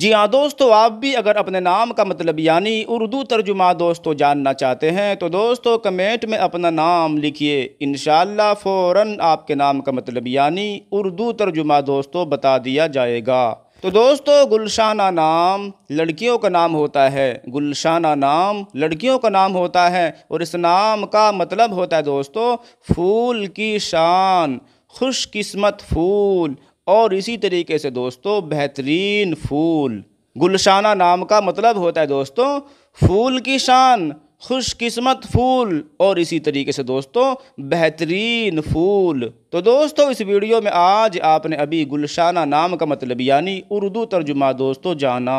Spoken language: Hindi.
जी हाँ दोस्तों आप भी अगर अपने नाम का मतलब यानी उर्दू तर्जुमा दोस्तों जानना चाहते हैं तो दोस्तों कमेंट में अपना नाम लिखिए इन फ़ौरन आपके नाम का मतलब यानी उर्दू तर्जुमा दोस्तों बता दिया जाएगा तो दोस्तों गुलशाना नाम लड़कियों का नाम होता है गुलशाना नाम लड़कियों का नाम होता है और इस नाम का मतलब होता है दोस्तों फूल की शान खुशकस्मत फूल और इसी तरीके से दोस्तों बेहतरीन फूल गुलशाना नाम का मतलब होता है दोस्तों फूल की शान खुशकिस्मत फूल और इसी तरीके से दोस्तों बेहतरीन फूल तो दोस्तों इस वीडियो में आज आपने अभी गुलशाना नाम का मतलब यानी उर्दू तर्जुमा दोस्तों जाना